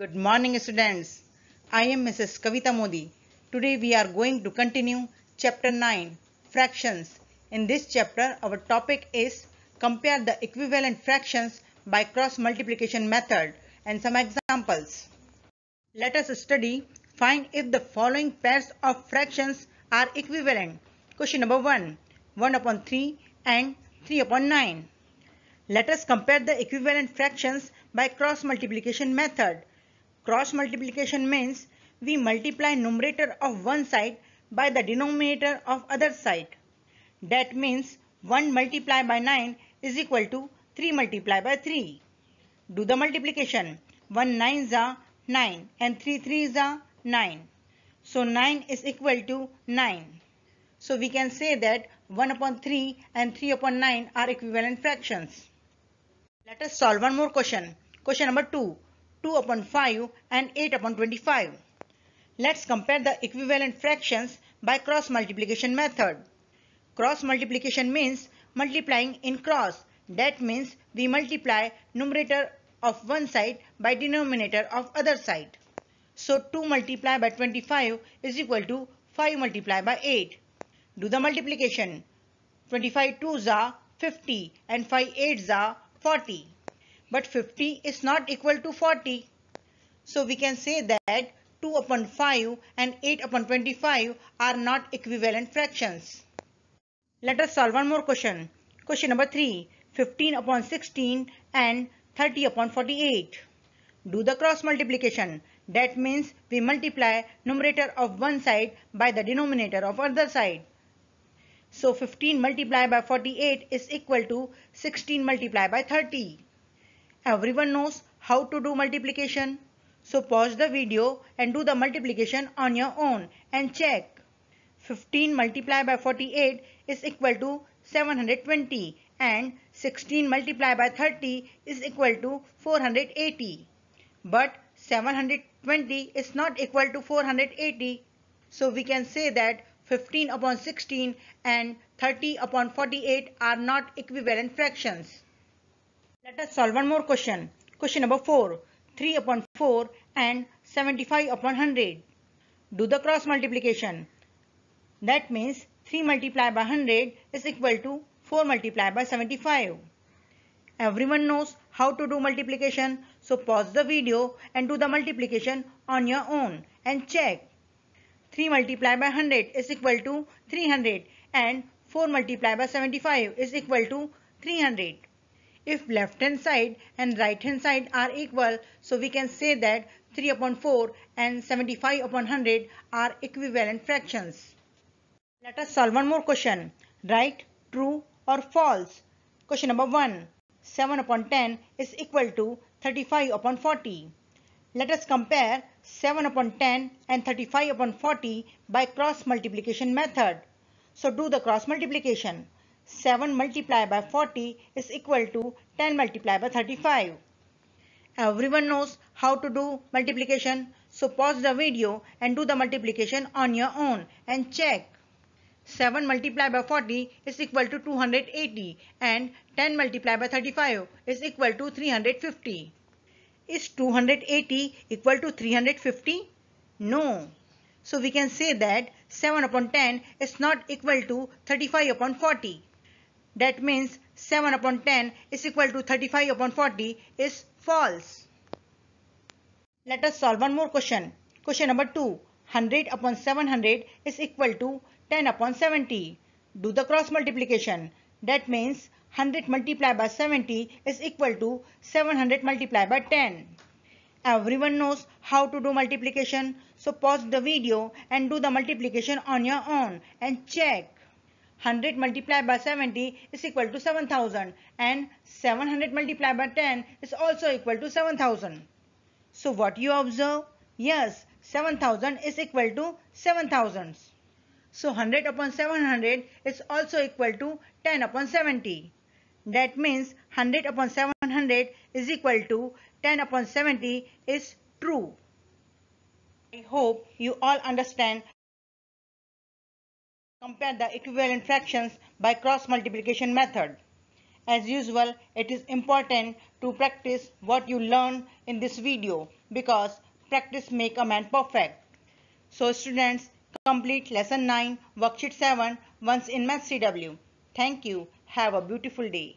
Good morning students. I am Mrs. Kavita Modi. Today we are going to continue chapter 9 fractions. In this chapter our topic is compare the equivalent fractions by cross multiplication method and some examples. Let us study find if the following pairs of fractions are equivalent. Question number 1 1 upon 3 and 3 upon 9. Let us compare the equivalent fractions by cross multiplication method Cross multiplication means we multiply numerator of one side by the denominator of other side. That means 1 multiplied by 9 is equal to 3 multiplied by 3. Do the multiplication. 1 9 is 9 and 3 3 is 9. So 9 is equal to 9. So we can say that 1 upon 3 and 3 upon 9 are equivalent fractions. Let us solve one more question. Question number 2. 2 upon 5 and 8 upon 25. Let's compare the equivalent fractions by cross multiplication method. Cross multiplication means multiplying in cross. That means we multiply numerator of one side by denominator of other side. So 2 multiply by 25 is equal to 5 multiply by 8. Do the multiplication. 25 2s are 50 and 5 8s are 40. But 50 is not equal to 40. So we can say that 2 upon 5 and 8 upon 25 are not equivalent fractions. Let us solve one more question. Question number 3. 15 upon 16 and 30 upon 48. Do the cross multiplication. That means we multiply numerator of one side by the denominator of other side. So 15 multiplied by 48 is equal to 16 multiplied by 30. Everyone knows how to do multiplication. So pause the video and do the multiplication on your own and check. 15 multiplied by 48 is equal to 720 and 16 multiplied by 30 is equal to 480. But 720 is not equal to 480. So we can say that 15 upon 16 and 30 upon 48 are not equivalent fractions. Let us solve one more question. Question number 4. 3 upon 4 and 75 upon 100. Do the cross multiplication. That means 3 multiplied by 100 is equal to 4 multiplied by 75. Everyone knows how to do multiplication. So pause the video and do the multiplication on your own and check. 3 multiplied by 100 is equal to 300 and 4 multiplied by 75 is equal to 300. If left hand side and right hand side are equal, so we can say that 3 upon 4 and 75 upon 100 are equivalent fractions. Let us solve one more question. Write true or false. Question number 1. 7 upon 10 is equal to 35 upon 40. Let us compare 7 upon 10 and 35 upon 40 by cross multiplication method. So do the cross multiplication. 7 multiplied by 40 is equal to 10 multiplied by 35. Everyone knows how to do multiplication. So pause the video and do the multiplication on your own and check. 7 multiplied by 40 is equal to 280 and 10 multiplied by 35 is equal to 350. Is 280 equal to 350? No. So we can say that 7 upon 10 is not equal to 35 upon 40. That means 7 upon 10 is equal to 35 upon 40 is false. Let us solve one more question. Question number 2. 100 upon 700 is equal to 10 upon 70. Do the cross multiplication. That means 100 multiplied by 70 is equal to 700 multiplied by 10. Everyone knows how to do multiplication. So pause the video and do the multiplication on your own and check. 100 multiplied by 70 is equal to 7000 and 700 multiplied by 10 is also equal to 7000. So what you observe? Yes, 7000 is equal to 7000. So 100 upon 700 is also equal to 10 upon 70. That means 100 upon 700 is equal to 10 upon 70 is true. I hope you all understand Compare the equivalent fractions by cross multiplication method. As usual, it is important to practice what you learn in this video because practice make a man perfect. So students, complete lesson 9, worksheet 7 once in Math CW. Thank you. Have a beautiful day.